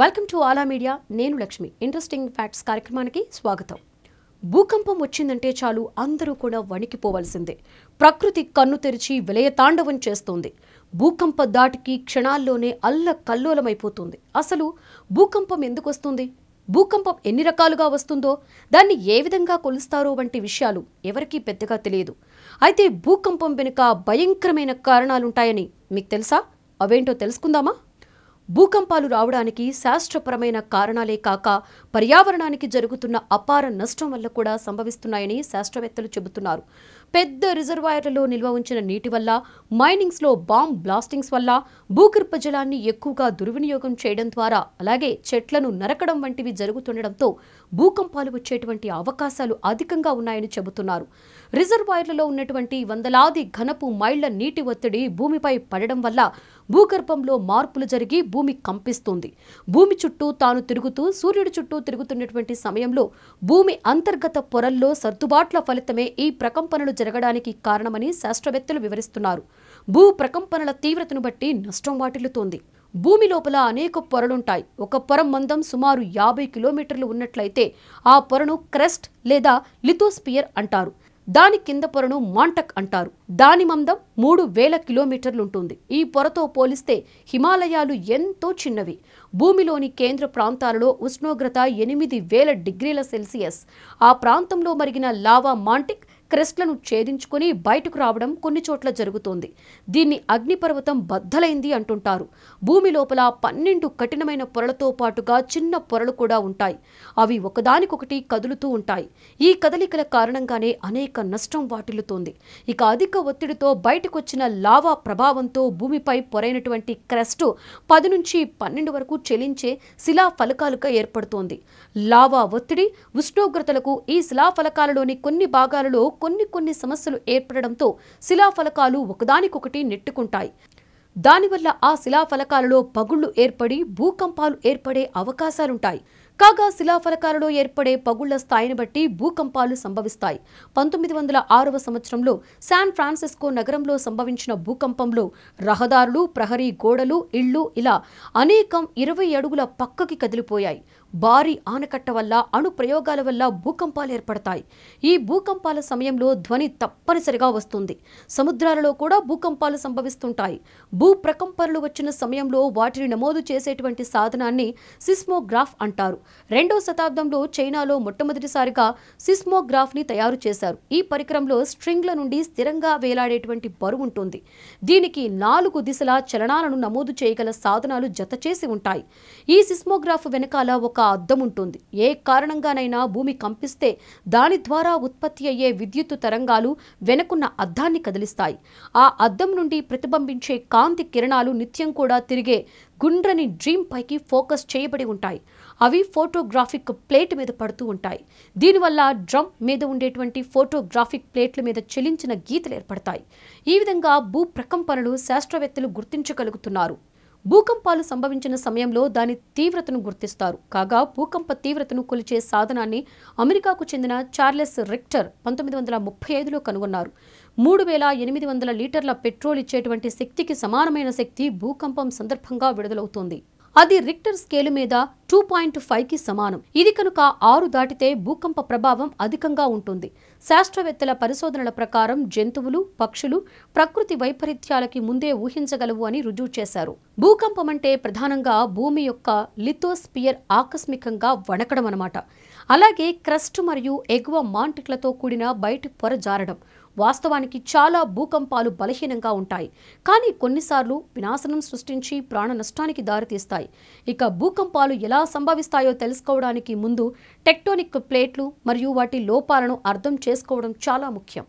welcome to ఆలా media నేను Lakshmi interesting facts కార్యక్రమానికి స్వాగతం భూకంపం వచ్చిందంటే చాలు అందరూ కూడా వణికిపోవలసిందే ప్రకృతి కన్ను తెరిచి విలయతాండవం చేస్తోంది భూకంప దాటికి క్షణాల్లోనే అల్ల కల్లోలమైపోతుంది అసలు భూకంపం ఎందుకు వస్తుంది భూకంపం ఎన్ని రకాలుగా వస్తుందో దాన్ని ఏ విధంగా కొలుస్తారో వంటి విషయాలు ఎవరికీ పెద్దగా తెలియదు అయితే భూకంపం వెనుక భయంకరమైన కారణాలుంటాయని మీకు తెలుసా అవేంటో తెలుసుకుందామా భూకంపాలు రావడానికి శాస్త్రపరమైన కారణాలే కాక పర్యావరణానికి జరుగుతున్న అపార నష్టం వల్ల కూడా సంభవిస్తున్నాయని శాస్త్రవేత్తలు చెబుతున్నారు పెద్ద రిజర్వాయర్లలో నిల్వ ఉంచిన నీటి వల్ల మైనింగ్స్లో బాంబ్ బ్లాస్టింగ్స్ వల్ల భూగర్భ జలాన్ని ఎక్కువగా దుర్వినియోగం చేయడం ద్వారా అలాగే చెట్లను నరకడం వంటివి జరుగుతుండడంతో భూకంపాలు వచ్చేటువంటి అవకాశాలు అధికంగా ఉన్నాయని చెబుతున్నారు రిజర్వాయర్లలో ఉన్నటువంటి వందలాది ఘనపు మైళ్ల నీటి ఒత్తిడి భూమిపై పడడం వల్ల భూగర్భంలో మార్పులు జరిగి భూమి కంపిస్తుంది భూమి చుట్టూ తాను తిరుగుతూ సూర్యుడి చుట్టూ తిరుగుతున్నటువంటి సమయంలో భూమి అంతర్గత పొరల్లో సర్దుబాట్ల ఫలితమే ఈ ప్రకంపనలు జరగడానికి కారణమని శాస్త్రవేత్తలు వివరిస్తున్నారు భూ ప్రకంపనల తీవ్రతను బట్టి నష్టం వాటిల్లుతోంది భూమి లోపల అనేక పొరలుంటాయి ఒక పొర మందం సుమారు యాభై కిలోమీటర్లు ఉన్నట్లయితే ఆ పొరను క్రెస్ట్ లేదా లిథోస్పియర్ అంటారు దాని కింద పొరను మాంటక్ అంటారు దాని మందం మూడు వేల కిలోమీటర్లుంటుంది ఈ పొరతో పోలిస్తే హిమాలయాలు ఎంతో చిన్నవి భూమిలోని కేంద్ర ప్రాంతాలలో ఉష్ణోగ్రత ఎనిమిది వేల డిగ్రీల సెల్సియస్ ఆ ప్రాంతంలో మరిగిన లావా మాంటిక్ క్రెస్ట్లను ఛేదించుకుని బయటకు రావడం కొన్ని చోట్ల జరుగుతోంది దీన్ని అగ్నిపర్వతం బద్దలైంది అంటుంటారు భూమి లోపల పన్నెండు కఠినమైన పొరలతో పాటుగా చిన్న పొరలు కూడా ఉంటాయి అవి ఒకదానికొకటి కదులుతూ ఉంటాయి ఈ కదలికల కారణంగానే అనేక నష్టం వాటిల్లుతోంది ఇక అధిక ఒత్తిడితో బయటకొచ్చిన లావా ప్రభావంతో భూమిపై పొరైనటువంటి క్రెస్ట్ పది నుంచి పన్నెండు వరకు చెలించే శిలా ఫలకాలుగా ఏర్పడుతోంది లావా ఒత్తిడి ఉష్ణోగ్రతలకు ఈ శిలా ఫలకాలలోని కొన్ని భాగాలలో కొన్ని కొన్ని సమస్యలు ఏర్పడడంతో శిలాఫలకాలు ఒకదానికొకటి నెట్టుకుంటాయి దానివల్ల ఆ శిలాఫలకాలలో పగుళ్లు ఏర్పడి భూకంపాలు ఏర్పడే అవకాశాలుంటాయి కాగా శిలాఫలకాలలో ఏర్పడే పగుళ్ల స్థాయిని బట్టి భూకంపాలు సంభవిస్తాయి పంతొమ్మిది వందల ఆరవ సంవత్సరంలో శాన్ ఫ్రాన్సిస్కో నగరంలో సంభవించిన భూకంపంలో రహదారులు ప్రహరీ గోడలు ఇళ్లు ఇలా అనేకం ఇరవై అడుగుల పక్కకి కదిలిపోయాయి భారీ ఆనకట్ట వల్ల అణు ప్రయోగాల వల్ల భూకంపాలు ఏర్పడతాయి ఈ భూకంపాల సమయంలో ధ్వని తప్పనిసరిగా వస్తుంది సముద్రాలలో కూడా భూకంపాలు సంభవిస్తుంటాయి భూ ప్రకంపనలు వచ్చిన సమయంలో వాటిని నమోదు చేసేటువంటి సాధనాన్ని సిస్మోగ్రాఫ్ అంటారు రెండో శతాబ్దంలో చైనాలో మొట్టమొదటిసారిగా సిస్మోగ్రాఫ్ని తయారు చేశారు ఈ పరికరంలో స్ట్రింగ్ల నుండి స్థిరంగా వేలాడేటువంటి బరువు ఉంటుంది దీనికి నాలుగు దిశల చలనాలను నమోదు చేయగల సాధనాలు జతచేసి ఉంటాయి ఈ సిస్మోగ్రాఫ్ వెనకాల ఒక అద్దం ఉంటుంది ఏ కారణంగానైనా భూమి కంపిస్తే దాని ద్వారా ఉత్పత్తి అయ్యే విద్యుత్తు తరంగాలు వెనుకున్న అద్దాన్ని కదిలిస్తాయి ఆ అద్దం నుండి ప్రతిబింబించే కాంతి కిరణాలు నిత్యం కూడా తిరిగే గుండ్రని డ్రీమ్ పైకి ఫోకస్ చేయబడి ఉంటాయి అవి ఫోటోగ్రాఫిక్ ప్లేట్ మీద పడుతూ ఉంటాయి దీనివల్ల డ్రమ్ మీద ఉండేటువంటి ఫోటోగ్రాఫిక్ ప్లేట్ల మీద చెలించిన గీతలు ఏర్పడతాయి ఈ విధంగా భూ ప్రకంపనలు శాస్త్రవేత్తలు గుర్తించగలుగుతున్నారు భూకంపాలు సంభవించిన సమయంలో దాని తీవ్రతను గుర్తిస్తారు కాగా భూకంప తీవ్రతను కొలిచే సాధనాన్ని అమెరికాకు చెందిన చార్లెస్ రిక్టర్ పంతొమ్మిది వందల ముప్పై ఐదులో కనుగొన్నారు మూడు వేల ఎనిమిది వందల లీటర్ల పెట్రోల్ ఇచ్చేటువంటి శక్తికి సమానమైన శక్తి భూకంపం సందర్భంగా విడుదలవుతోంది అది రిక్టర్ స్కేలు మీద టూ పాయింట్ కి సమానం ఇది కనుక ఆరు దాటితే భూకంప ప్రభావం అధికంగా ఉంటుంది శాస్త్రవేత్తల పరిశోధనల ప్రకారం జంతువులు పక్షులు ప్రకృతి వైపరీత్యాలకి ముందే ఊహించగలవు అని రుజువు చేశారు భూకంపం అంటే ప్రధానంగా భూమి యొక్క లిథోస్పియర్ ఆకస్మికంగా వణకడం అనమాట అలాగే క్రస్ట్ మరియు ఎగువ మాంటిక్లతో కూడిన బయట పొర జారడం వాస్తవానికి చాలా భూకంపాలు బలహీనంగా ఉంటాయి కానీ కొన్నిసార్లు వినాశనం సృష్టించి ప్రాణ నష్టానికి దారితీస్తాయి ఇక భూకంపాలు ఎలా సంభవిస్తాయో తెలుసుకోవడానికి ముందు టెక్టోనిక్ ప్లేట్లు మరియు వాటి లోపాలను అర్థం చేసుకోవడం చాలా ముఖ్యం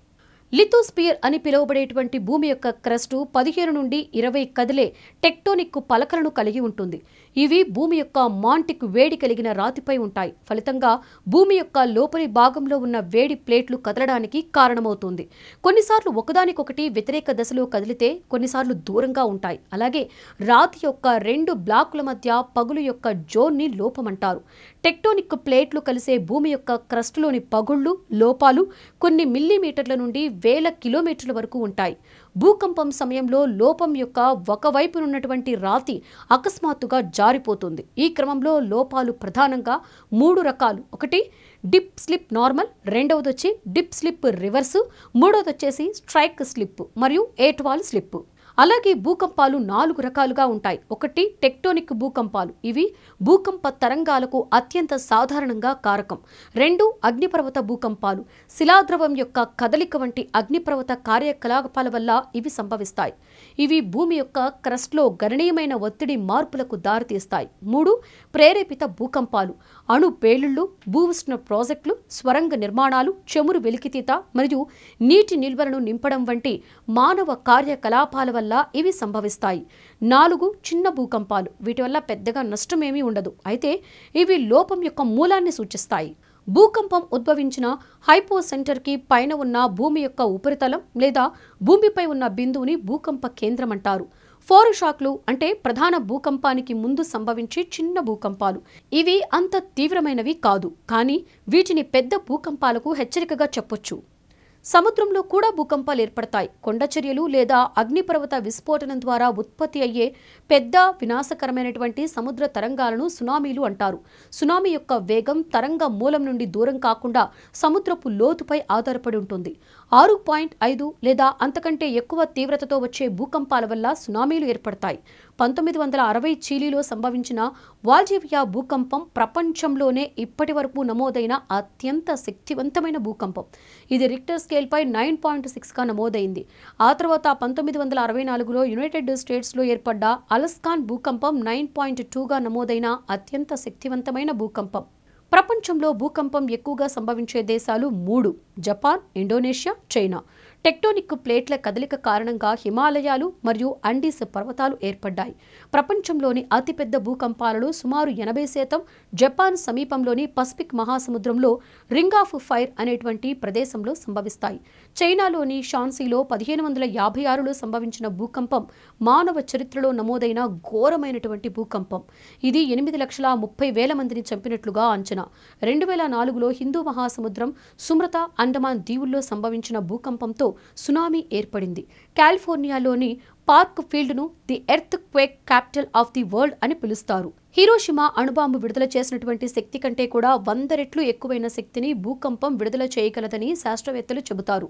లిథోస్పియర్ అని పిలువబడేటువంటి భూమి యొక్క క్రస్టు పదిహేను నుండి ఇరవై కదిలే టెక్టోనిక్ పలకలను కలిగి ఉంటుంది ఇవి భూమి యొక్క మాంటిక్ వేడి కలిగిన రాతిపై ఉంటాయి ఫలితంగా భూమి యొక్క లోపలి భాగంలో ఉన్న వేడి ప్లేట్లు కదలడానికి కారణమవుతుంది కొన్నిసార్లు ఒకదానికొకటి వ్యతిరేక దశలో కదిలితే కొన్నిసార్లు దూరంగా ఉంటాయి అలాగే రాతి యొక్క రెండు బ్లాకుల మధ్య పగులు యొక్క జోన్ని లోపమంటారు టెక్టోనిక్ ప్లేట్లు కలిసే భూమి యొక్క క్రస్టులోని పగుళ్లు లోపాలు కొన్ని మిల్లీమీటర్ల నుండి వేల కిలోమీటర్ల వరకు ఉంటాయి భూకంపం సమయంలో లోపం యొక్క ఒకవైపునున్నటువంటి రాతి అకస్మాత్తుగా జారిపోతుంది ఈ క్రమంలో లోపాలు ప్రధానంగా మూడు రకాలు ఒకటి డిప్ స్లిప్ నార్మల్ రెండవది వచ్చి డిప్ స్లిప్ రివర్సు మూడవది వచ్చేసి స్ట్రైక్ స్లిప్ మరియు ఏట్వాల్ స్లిప్ అలాగే భూకంపాలు నాలుగు రకాలుగా ఉంటాయి ఒకటి టెక్టోనిక్ భూకంపాలు ఇవి భూకంప తరంగాలకు అత్యంత సాధారణంగా కారకం రెండు అగ్నిపర్వత భూకంపాలు శిలాద్రవం యొక్క కదలిక వంటి అగ్నిపర్వత కార్యకలాపాల వల్ల ఇవి సంభవిస్తాయి ఇవి భూమి యొక్క క్రస్ట్లో గణనీయమైన ఒత్తిడి మార్పులకు దారితీస్తాయి మూడు ప్రేరేపిత భూకంపాలు అణు పేలుళ్లు భూవిష్ణ ప్రాజెక్టులు స్వరంగ నిర్మాణాలు చెమురు వెలికితీత మరియు నీటి నిల్వలను నింపడం వంటి మానవ కార్యకలాపాల వల్ల ఇవి సంభవిస్తాయి నాలుగు చిన్న భూకంపాలు వీటి వల్ల పెద్దగా నష్టమేమీ ఉండదు అయితే ఇవి లోపం యొక్క మూలాన్ని సూచిస్తాయి భూకంపం ఉద్భవించిన హైపో సెంటర్కి పైన ఉన్న భూమి యొక్క ఉపరితలం లేదా భూమిపై ఉన్న బిందువుని భూకంప కేంద్రం అంటారు ఫోర్ షాక్లు అంటే ప్రధాన భూకంపానికి ముందు సంభవించే చిన్న భూకంపాలు ఇవి అంత తీవ్రమైనవి కాదు కానీ వీటిని పెద్ద భూకంపాలకు హెచ్చరికగా చెప్పొచ్చు సముద్రంలో కూడా భూకంపాలు ఏర్పడతాయి కొండచర్యలు లేదా అగ్నిపర్వత విస్ఫోటనం ద్వారా ఉత్పత్తి అయ్యే పెద్ద వినాశకరమైనటువంటి సముద్ర తరంగాలను సునామీలు అంటారు సునామీ యొక్క వేగం తరంగ మూలం నుండి దూరం కాకుండా సముద్రపు లోతుపై ఆధారపడి ఉంటుంది ఆరు పాయింట్ ఐదు లేదా అంతకంటే ఎక్కువ తీవ్రతతో వచ్చే భూకంపాల వల్ల సునామీలు ఏర్పడతాయి పంతొమ్మిది వందల అరవై చీలీలో సంభవించిన వాల్జీవియా భూకంపం ప్రపంచంలోనే ఇప్పటి వరకు నమోదైన అత్యంత శక్తివంతమైన భూకంపం ఇది రిక్టర్ స్కేల్పై నైన్ పాయింట్ సిక్స్గా నమోదైంది ఆ తర్వాత పంతొమ్మిది వందల అరవై నాలుగులో యునైటెడ్ స్టేట్స్లో ఏర్పడ్డ అలస్కాన్ భూకంపం నైన్ పాయింట్ టూగా నమోదైన అత్యంత శక్తివంతమైన భూకంపం ప్రపంచంలో భూకంపం ఎక్కువగా సంభవించే దేశాలు మూడు జపాన్ ఇండోనేషియా చైనా టెక్టోనిక్ ప్లేట్ల కదలిక కారణంగా హిమాలయాలు మరియు అండీస్ పర్వతాలు ఏర్పడ్డాయి ప్రపంచంలోని అతిపెద్ద భూకంపాలలో సుమారు ఎనభై శాతం జపాన్ సమీపంలోని పసిఫిక్ మహాసముద్రంలో రింగ్ ఆఫ్ ఫైర్ అనేటువంటి ప్రదేశంలో సంభవిస్తాయి చైనాలోని షాన్సీలో పదిహేను వందల యాభై ఆరులో సంభవించిన భూకంపం మానవ చరిత్రలో నమోదైన ఘోరమైనటువంటి భూకంపం ఇది ఎనిమిది లక్షల ముప్పై వేల మందిని చంపినట్లుగా అంచనా రెండు వేల నాలుగులో హిందూ మహాసముద్రం సుమ్రత అండమాన్ దీవుల్లో సంభవించిన భూకంపంతో సునామీ ఏర్పడింది కాలిఫోర్నియాలోని పార్క్ ఫీల్డ్ను the earthquake capital of the world అని పిలుస్తారు హీరోషిమా అణుబాంబు విడుదల చేసినటువంటి శక్తి కంటే కూడా వంద రెట్లు ఎక్కువైన శక్తిని భూకంపం విడుదల చేయగలదని శాస్త్రవేత్తలు చెబుతారు